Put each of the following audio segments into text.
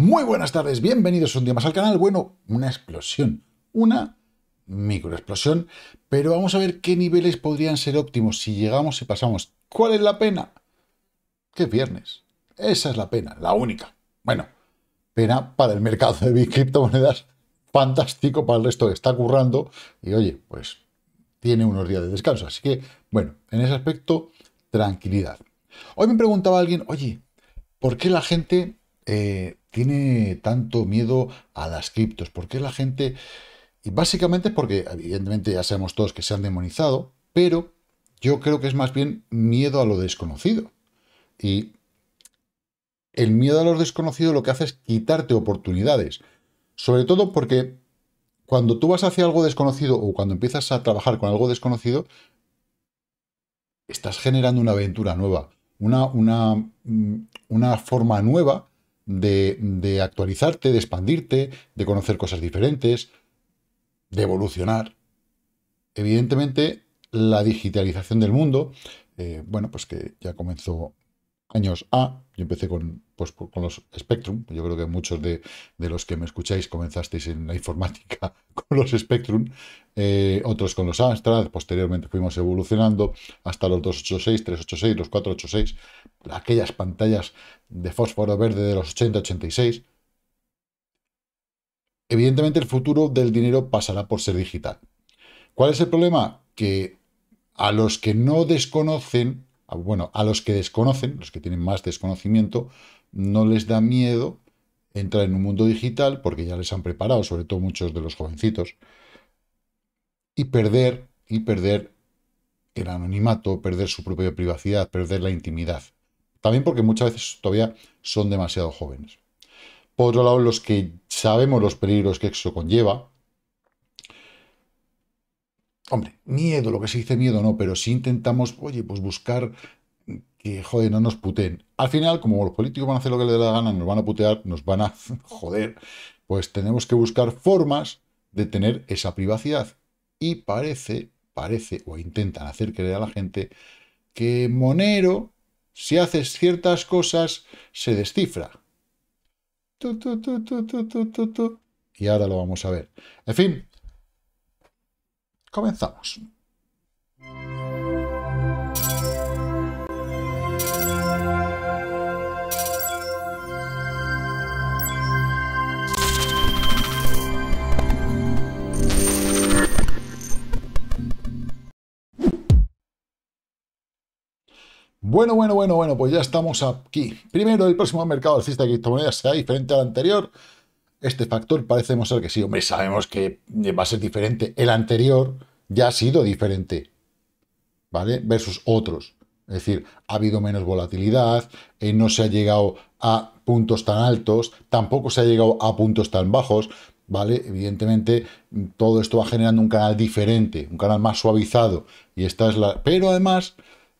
Muy buenas tardes, bienvenidos un día más al canal. Bueno, una explosión, una microexplosión, pero vamos a ver qué niveles podrían ser óptimos si llegamos y pasamos. ¿Cuál es la pena? Que viernes. Esa es la pena, la única. Bueno, pena para el mercado de criptomonedas, fantástico para el resto que está currando y oye, pues tiene unos días de descanso. Así que, bueno, en ese aspecto, tranquilidad. Hoy me preguntaba alguien, oye, ¿por qué la gente eh, tiene tanto miedo a las criptos? ¿Por qué la gente...? Y básicamente porque, evidentemente, ya sabemos todos que se han demonizado, pero yo creo que es más bien miedo a lo desconocido. Y el miedo a lo desconocido lo que hace es quitarte oportunidades. Sobre todo porque cuando tú vas hacia algo desconocido o cuando empiezas a trabajar con algo desconocido, estás generando una aventura nueva, una, una, mm, una forma nueva de, actualizarte, de expandirte, de conocer cosas diferentes, de evolucionar. Evidentemente, la digitalización del mundo, eh, bueno, pues que ya comenzó años A, yo empecé con, pues, con los Spectrum, yo creo que muchos de, los que me escucháis comenzasteis en la informática con los Spectrum, eh, otros con los Amstrad, posteriormente fuimos evolucionando hasta los 286, 386, los 486, aquellas pantallas de fósforo verde de los 80-86. Evidentemente el futuro del dinero pasará por ser digital. ¿Cuál es el problema? Que a los que no desconocen bueno, a los que desconocen, los que tienen más desconocimiento, no les da miedo entrar en un mundo digital porque ya les han preparado, sobre todo muchos de los jovencitos, y perder, y perder el anonimato, perder su propia privacidad, perder la intimidad. También porque muchas veces todavía son demasiado jóvenes. Por otro lado, los que sabemos los peligros que eso conlleva, hombre, miedo, lo que se dice miedo no, pero si intentamos, oye, pues buscar que, joder, no nos puten. Al final, como los políticos van a hacer lo que les dé la gana, nos van a putear, nos van a joder, pues tenemos que buscar formas de tener esa privacidad. Y parece, parece, o intentan hacer creer a la gente que Monero, si haces ciertas cosas, se descifra. y ahora lo vamos a ver. En fin, Comenzamos. Bueno, bueno, bueno, bueno, pues ya estamos aquí. Primero, el próximo mercado alcista de criptomonedas será diferente al anterior. Este factor parece demostrar que sí, hombre, sabemos que va a ser diferente el anterior, ya ha sido diferente, ¿vale? Versus otros. Es decir, ha habido menos volatilidad, eh, no se ha llegado a puntos tan altos, tampoco se ha llegado a puntos tan bajos, ¿vale? Evidentemente, todo esto va generando un canal diferente, un canal más suavizado, y esta es la... Pero además,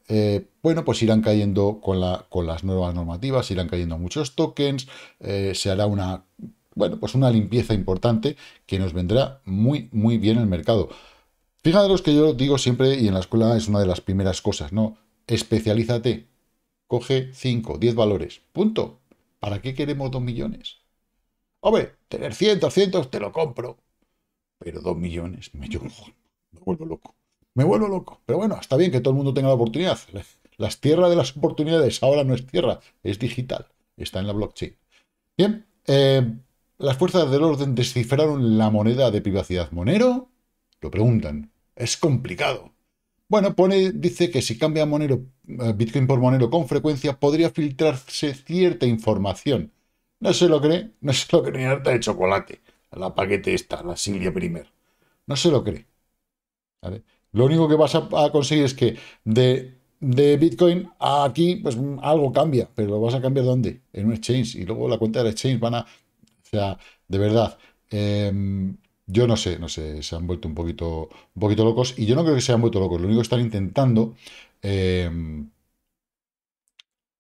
eh, bueno, pues irán cayendo con, la, con, las nuevas normativas, irán cayendo muchos tokens, eh, se hará una, bueno, pues una limpieza importante que nos vendrá muy, muy bien el mercado los que yo digo siempre, y en la escuela es una de las primeras cosas, ¿no? Especialízate. Coge 5, 10 valores. Punto. ¿Para qué queremos 2 millones? Hombre, tener 100, 100 te lo compro. Pero 2 millones, me, me vuelvo loco. Me vuelvo loco. Pero bueno, está bien que todo el mundo tenga la oportunidad. Las tierras de las oportunidades ahora no es tierra, es digital. Está en la blockchain. Bien, eh, las fuerzas del orden descifraron la moneda de privacidad Monero lo preguntan. Es complicado. Bueno, pone, dice que si cambia Monero, eh, Bitcoin por Monero con frecuencia, podría filtrarse cierta información. No se lo cree, no se lo cree ni harta de chocolate. La paquete esta, la Silvia Primer. No se lo cree. Lo único que vas a, conseguir es que de, Bitcoin a aquí, pues mm, algo cambia, pero lo vas a cambiar ¿dónde? En un exchange. Y luego la cuenta del exchange van a. O sea, de verdad. Em, yo no sé, no sé, se han vuelto un poquito, un poquito locos y yo no creo que se hayan vuelto locos, lo único que están intentando em,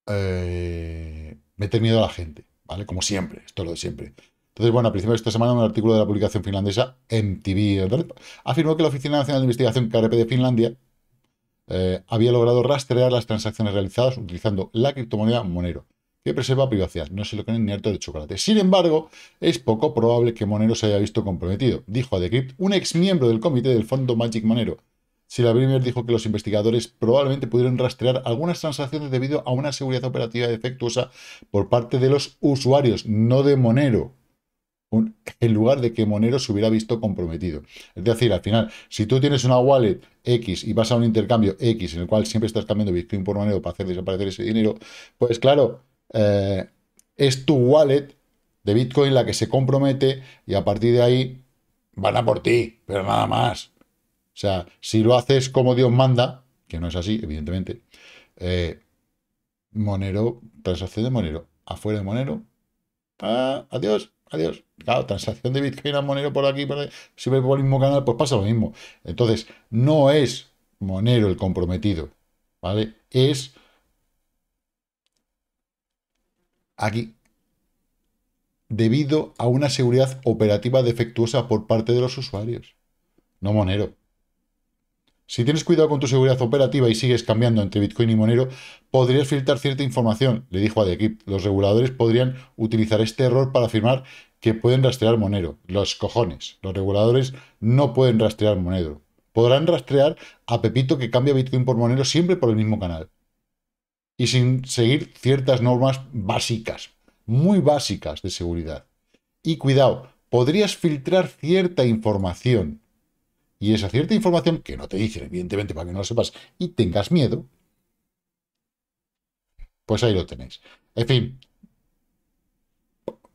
eh, meter miedo a la gente, ¿vale? Como siempre, esto es lo de siempre. Entonces, bueno, a principios de esta semana, un artículo de la publicación finlandesa MTV afirmó que la Oficina Nacional de Investigación KRP de Finlandia eh, había logrado rastrear las transacciones realizadas utilizando la criptomoneda Monero que preserva privacidad, no se lo creen ni harto de chocolate. Sin embargo, es poco probable que Monero se haya visto comprometido, dijo a Decrypt un ex miembro del comité del fondo Magic Monero. la dijo que los investigadores probablemente pudieron rastrear algunas transacciones debido a una seguridad operativa defectuosa por parte de los usuarios, no de Monero. en lugar de que Monero se hubiera visto comprometido. Es decir, al final, si tú tienes una wallet X y vas a un intercambio X en el cual siempre estás cambiando Bitcoin por Monero para hacer desaparecer ese dinero, pues claro, eh, es tu wallet de Bitcoin la que se compromete y a partir de ahí van a por ti, pero nada más. O sea, si lo haces como Dios manda, que no es así, evidentemente, eh, Monero, transacción de Monero, afuera de Monero, adiós, adiós. Claro, transacción de Bitcoin a Monero por aquí, por ahí, siempre por el mismo canal, pues pasa lo mismo. Entonces, no es Monero el comprometido, ¿vale? Es aquí debido a una seguridad operativa defectuosa por parte de los usuarios. No Monero. Si tienes cuidado con tu seguridad operativa y sigues cambiando entre Bitcoin y Monero, podrías filtrar cierta información, le dijo a The Los reguladores podrían utilizar este error para afirmar que pueden rastrear Monero. Los cojones. Los reguladores no pueden rastrear Monero. Podrán rastrear a Pepito que cambia Bitcoin por Monero siempre por el mismo canal y sin seguir ciertas normas básicas, muy básicas de seguridad. Y cuidado, podrías filtrar cierta información. Y esa cierta información, que no te dicen, evidentemente, para que no lo sepas y tengas miedo, pues ahí lo tenéis. En fin,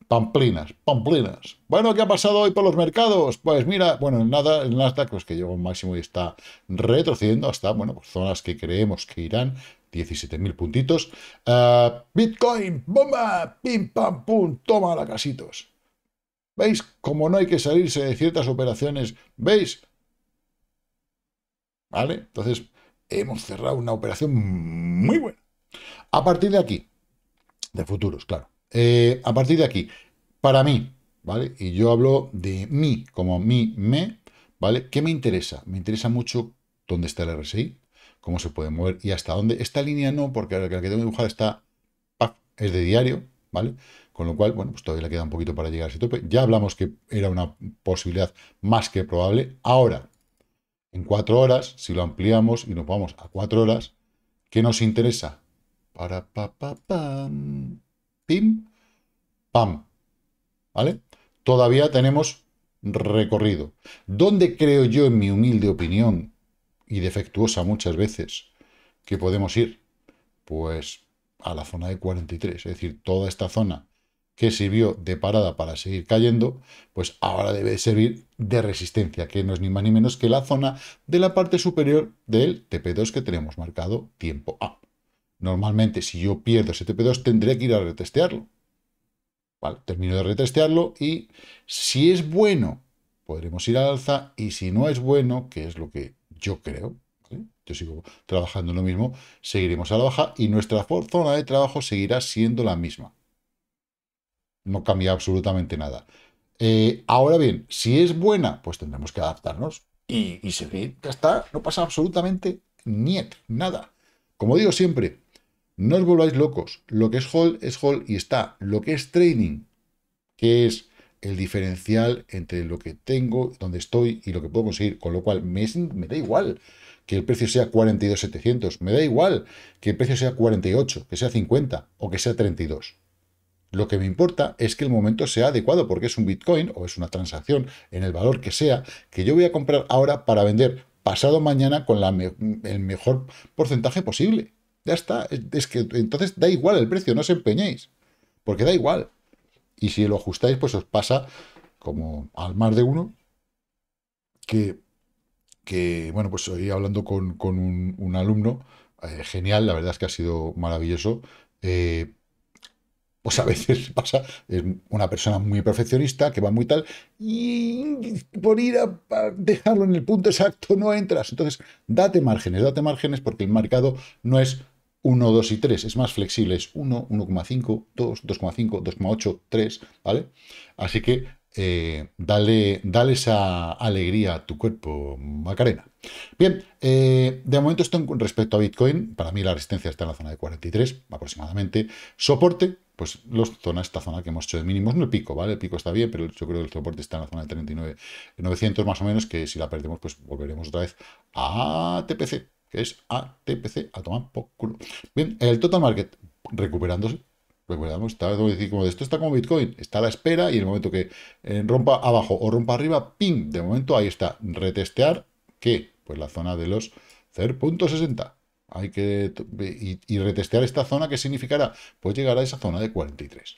pamplinas, pamplinas. Bueno, ¿qué ha pasado hoy por los mercados? Pues mira, bueno, nada, el Nasdaq, pues que llegó un máximo y está retrocediendo hasta, bueno, pues zonas que creemos que irán 17.000 puntitos. Eh, Bitcoin, bomba, pim, pam, pum, toma la casitos. ¿Veis cómo no hay que salirse de ciertas operaciones? ¿Veis? ¿Vale? Entonces, hemos cerrado una operación muy buena. A partir de aquí, de futuros, claro. Eh, a partir de aquí, para mí, ¿vale? Y yo hablo de mí, como mí, me, ¿vale? ¿Qué me interesa? Me interesa mucho dónde está el RSI, cómo se puede mover y hasta dónde. Esta línea no, porque la que tengo dibujada está, es de diario, ¿vale? Con lo cual, bueno, pues todavía le queda un poquito para llegar a ese tope. Ya hablamos que era una posibilidad más que probable. Ahora, en cuatro horas, si lo ampliamos y nos vamos a cuatro horas, ¿qué nos interesa? Para pa pa pam, pim, pam, ¿vale? Todavía tenemos recorrido. ¿Dónde creo yo, en mi humilde opinión, y defectuosa muchas veces que podemos ir? Pues a la zona de 43, es decir, toda esta zona que sirvió de parada para seguir cayendo, pues ahora debe servir de resistencia, que no es ni más ni menos que la zona de la parte superior del TP2 que tenemos marcado tiempo A. Normalmente, si yo pierdo ese TP2, tendré que ir a retestearlo. termino de retestearlo y si es bueno, podremos ir al alza, y si no es bueno, que es lo que yo creo, ¿eh? yo sigo trabajando lo mismo, seguiremos a la baja y nuestra zona de trabajo seguirá siendo la misma. No cambia absolutamente nada. Eh, ahora bien, si es buena, pues tendremos que adaptarnos y, y seguir. Ya está, no pasa absolutamente niet, nada. Como digo siempre, no os volváis locos. Lo que es hall es hall y está. Lo que es training, que es el diferencial entre lo que tengo, donde estoy y lo que puedo conseguir. Con lo cual, me, da igual que el precio sea 42.700. Me da igual que el precio sea 48, que sea 50 o que sea 32. Lo que me importa es que el momento sea adecuado porque es un Bitcoin o es una transacción en el valor que sea que yo voy a comprar ahora para vender pasado mañana con la el mejor porcentaje posible. Ya está. Es, que entonces da igual el precio, no os empeñéis. Porque da igual. Y si lo ajustáis, pues os pasa, como al mar de uno, que, que bueno, pues hoy hablando con, un, alumno, eh, genial, la verdad es que ha sido maravilloso. Eh, pues a veces pasa, es una persona muy perfeccionista, que va muy tal, y por ir a, a, dejarlo en el punto exacto no entras. Entonces, date márgenes, date márgenes porque el mercado no es 1, 2 y 3. Es más flexible, es 1, 1,5, 2, 2,5, 2,8, 3, ¿vale? Así que eh, dale, esa alegría a tu cuerpo, Macarena. Bien, eh, de momento esto respecto a Bitcoin, para mí la resistencia está en la zona de 43 aproximadamente. Soporte, pues los zona, esta zona que hemos hecho de mínimos, no el pico, ¿vale? El pico está bien, pero yo creo que el soporte está en la zona de 39, 900 más o menos, que si la perdemos, pues volveremos otra vez a TPC, que es ATPC, a tomar por culo. Bien, el total market recuperándose. Recuperamos, está como como de esto está como Bitcoin, está a la espera y el momento que eh, rompa abajo o rompa arriba, ¡pim! De momento ahí está, retestear, que Pues la zona de los 0.60. Hay que y, y, retestear esta zona, ¿qué significará? Pues llegar a esa zona de 43.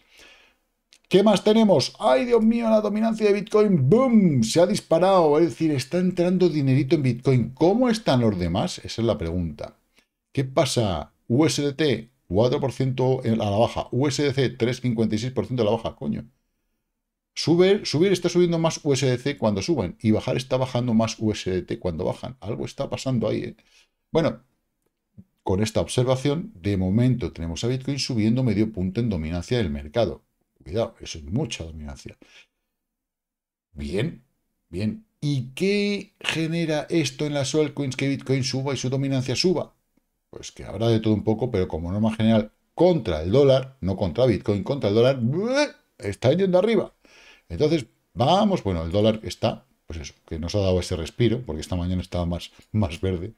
¿Qué más tenemos? ¡Ay, Dios mío! La dominancia de Bitcoin, ¡boom! Se ha disparado. Es decir, está entrando dinerito en Bitcoin. ¿Cómo están los demás? Esa es la pregunta. ¿Qué pasa? USDT, 4% a la baja. USDC, 3,56% a la baja, coño. Subir, subir está subiendo más USDC cuando suben y bajar está bajando más USDT cuando bajan. Algo está pasando ahí. ¿eh? Bueno, con esta observación, de momento tenemos a Bitcoin subiendo medio punto en dominancia del mercado. Cuidado, eso es mucha dominancia. Bien, bien. ¿Y qué genera esto en las altcoins que Bitcoin suba y su dominancia suba? Pues que habrá de todo un poco, pero como norma general, contra el dólar, no contra Bitcoin, contra el dólar, está yendo arriba. Entonces, vamos, bueno, el dólar está, pues eso, que nos ha dado ese respiro, porque esta mañana estaba más, más verde.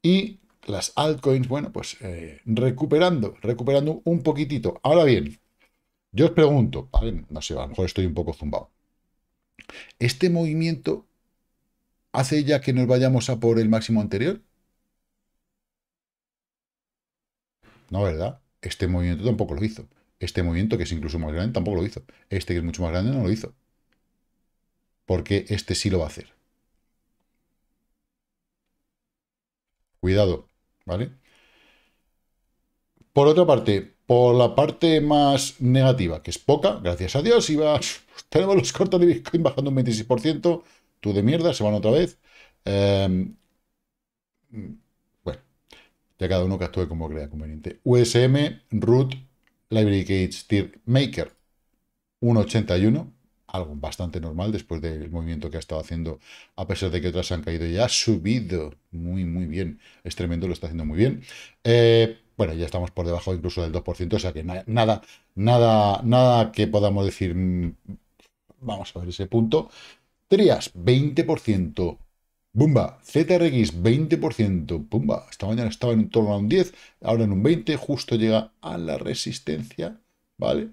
Y las altcoins, bueno, pues eh, recuperando, recuperando un poquitito. Ahora bien, yo os pregunto, vale, no sé, a lo mejor estoy un poco zumbado. ¿Este movimiento hace ya que nos vayamos a por el máximo anterior? No, ¿verdad? Este movimiento tampoco lo hizo. Este movimiento, que es incluso más grande, tampoco lo hizo. Este, que es mucho más grande, no lo hizo. Porque este sí lo va a hacer. Cuidado, ¿vale? Por otra parte, la parte más negativa, que es poca, gracias a Dios, iba, tenemos los cortos de Bitcoin bajando un 26%, tú de mierda, se van otra vez. Em, mm, bueno, ya cada uno que actúe como crea conveniente. USM, root, library gates tier maker, 1.81 algo bastante normal después del movimiento que ha estado haciendo, a pesar de que otras han caído ya ha subido muy, muy bien. Es tremendo, lo está haciendo muy bien. Eh, bueno, ya estamos por debajo incluso del 2%, o sea que nada, nada, nada que podamos decir, mm, vamos a ver ese punto. Trias, 20%. Bumba, ZRX 20%, bumba, esta mañana estaba en torno a un 10, ahora en un 20, justo llega a la resistencia, ¿vale?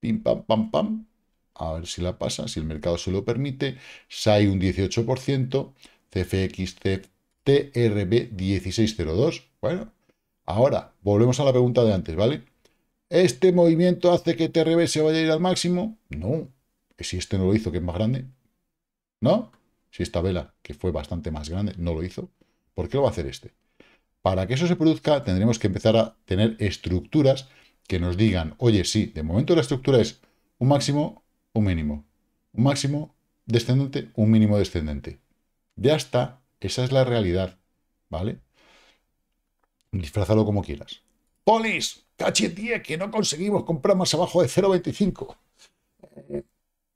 Pim, pam, pam, pam, a ver si la pasa, si el mercado se lo permite, SAI un 18%, CFX, TRB 1602, bueno, Ahora, volvemos a la pregunta de antes, ¿vale? ¿Este movimiento hace que TRB se vaya a ir al máximo? No. Si este no lo hizo, que es más grande. ¿No? Si esta vela, que fue bastante más grande, no lo hizo. ¿Por qué lo va a hacer este? Para que eso se produzca, tendremos que empezar a tener estructuras que nos digan, oye, sí, de momento la estructura es un máximo, un mínimo. Un máximo descendente, un mínimo descendente. Ya está. Esa es la realidad. ¿Vale? Disfrázalo como quieras. ¡Polis! ¡Cachetía! Que no conseguimos comprar más abajo de 0.25.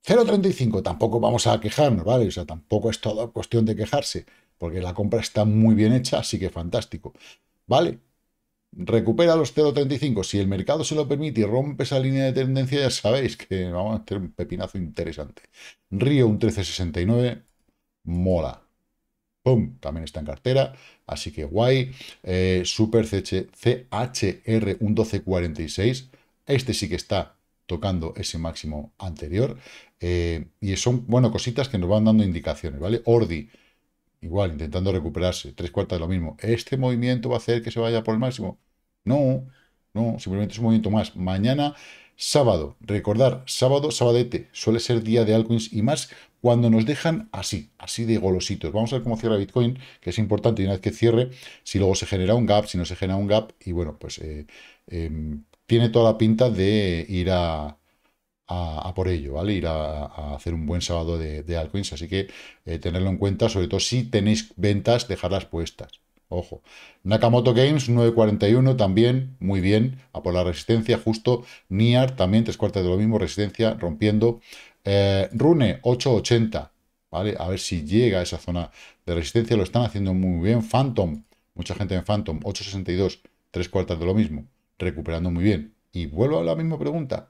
0.35. Eh, tampoco vamos a quejarnos, ¿vale? O sea, tampoco es toda cuestión de quejarse. Porque la compra está muy bien hecha, así que fantástico. ¿Vale? recupera los 0.35. Si el mercado se lo permite y rompe esa línea de tendencia, ya sabéis que vamos a tener un pepinazo interesante. Río un 13.69, mola. ¡Pum! También está en cartera, así que guay. Eh, Super CHR, 1246. Este sí que está tocando ese máximo anterior. Eh, y son, bueno, cositas que nos van dando indicaciones, ¿vale? Ordi, igual, intentando recuperarse, tres cuartas de lo mismo. ¿Este movimiento va a hacer que se vaya por el máximo? No, no, simplemente es un movimiento más. Mañana Sábado, recordar, sábado, sabadete, suele ser día de altcoins y más cuando nos dejan así, así de golositos. Vamos a ver cómo cierra Bitcoin, que es importante, y una vez que cierre, si luego se genera un gap, si no se genera un gap, y bueno, pues eh, em, tiene toda la pinta de ir a, por ello, ¿vale? Ir a, hacer un buen sábado de, de así que eh, tenerlo en cuenta, sobre todo si tenéis ventas, dejarlas puestas ojo. Nakamoto Games 941 también, muy bien, a por la resistencia, justo. Niar también, tres cuartas de lo mismo, resistencia, rompiendo. Eh, Rune 880, ¿vale? A ver si llega a esa zona de resistencia, lo están haciendo muy bien. Phantom, mucha gente en Phantom, 862, tres cuartas de lo mismo, recuperando muy bien. Y vuelvo a la misma pregunta.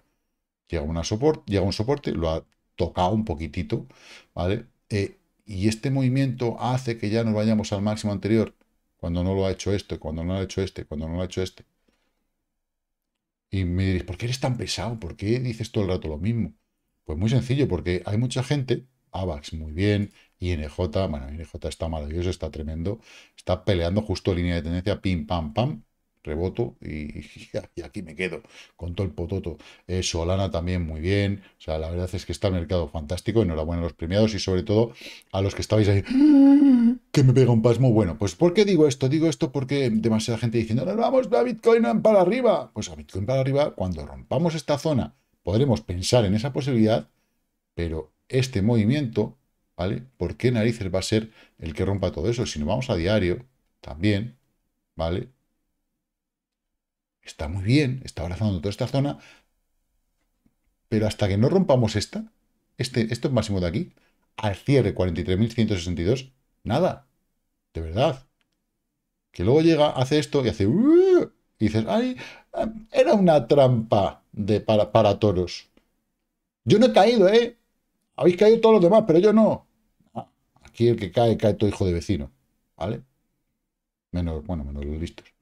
Llega, un soporte, llega un soporte, lo ha tocado un poquitito, ¿vale? Eh, y este movimiento hace que ya nos vayamos al máximo anterior cuando no lo ha hecho esto, cuando no lo ha hecho este, cuando no lo ha hecho este. Y me diréis, ¿por qué eres tan pesado? ¿Por qué dices todo el rato lo mismo? Pues muy sencillo, porque hay mucha gente, abax muy bien, INJ, bueno, INJ está maravilloso, está tremendo, está peleando justo línea de tendencia, pim, pam, pam, reboto y, aquí me quedo con todo el pototo. Eh, Solana también muy bien. O sea, la verdad es que está el mercado fantástico. Enhorabuena a los premiados y sobre todo a los que estabais ahí. Que me pega un pasmo. Bueno, pues ¿por qué digo esto? Digo esto porque demasiada gente diciendo, nos vamos a Bitcoin para arriba. Pues a Bitcoin para arriba, cuando rompamos esta zona, podremos pensar en esa posibilidad, pero este movimiento, ¿vale? ¿Por qué narices va a ser el que rompa todo eso? Si no vamos a diario, también, ¿vale? está muy bien, está abrazando toda esta zona, pero hasta que no rompamos esta, este, esto es máximo de aquí, al cierre 43.162, nada, de verdad. Que luego llega, hace esto y hace... dices, ay, era una trampa de, para, toros. Yo no he caído, ¿eh? Habéis caído todos los demás, pero yo no. Ah, aquí el que cae, cae tu hijo de vecino. ¿Vale? Menos, bueno, menos los listos.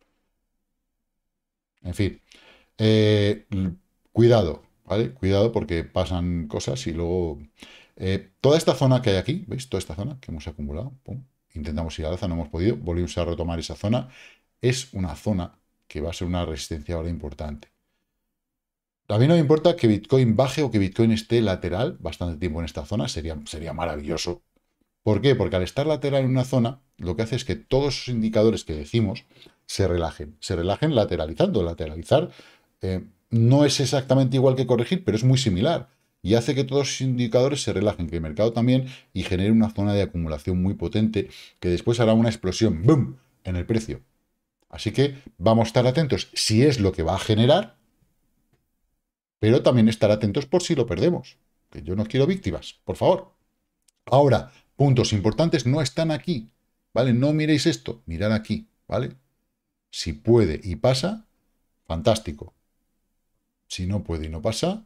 En fin, eh, cuidado, ¿vale? Cuidado porque pasan cosas y luego... Eh, toda esta zona que hay aquí, ¿veis? Toda esta zona que hemos acumulado, intentamos ir la alza, no hemos podido, volvimos a retomar esa zona. Es una zona que va a ser una resistencia ahora importante. A mí no me importa que Bitcoin baje o que Bitcoin esté lateral bastante tiempo en esta zona, sería, sería maravilloso. ¿Por qué? Porque al estar lateral en una zona, lo que hace es que todos esos indicadores que decimos, se relajen. Se relajen lateralizando. Lateralizar eh, no es exactamente igual que corregir, pero es muy similar. Y hace que todos los indicadores se relajen, que el mercado también, y genere una zona de acumulación muy potente que después hará una explosión, ¡boom!, en el precio. Así que vamos a estar atentos si es lo que va a generar, pero también estar atentos por si lo perdemos. Que yo no quiero víctimas, por favor. Ahora, puntos importantes no están aquí, ¿vale? No miréis esto, mirad aquí, ¿vale? Si puede y pasa, fantástico. Si no puede y no pasa,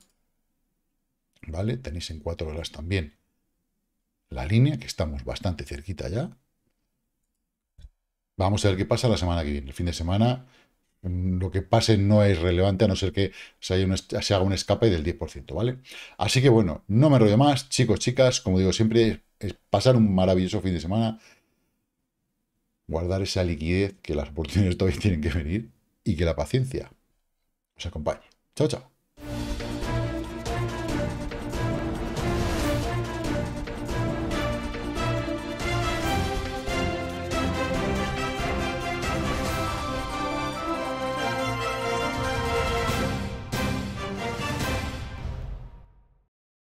¿vale? Tenéis en cuatro horas también la línea, que estamos bastante cerquita ya. Vamos a ver qué pasa la semana que viene. El fin de semana, mm, lo que pase no es relevante, a no ser que se, haga un escape del 10%, ¿vale? Así que bueno, no me rollo más, chicos, chicas, como digo siempre, es pasar un maravilloso fin de semana guardar esa liquidez que las oportunidades todavía tienen que venir y que la paciencia os acompañe. Chao, chao.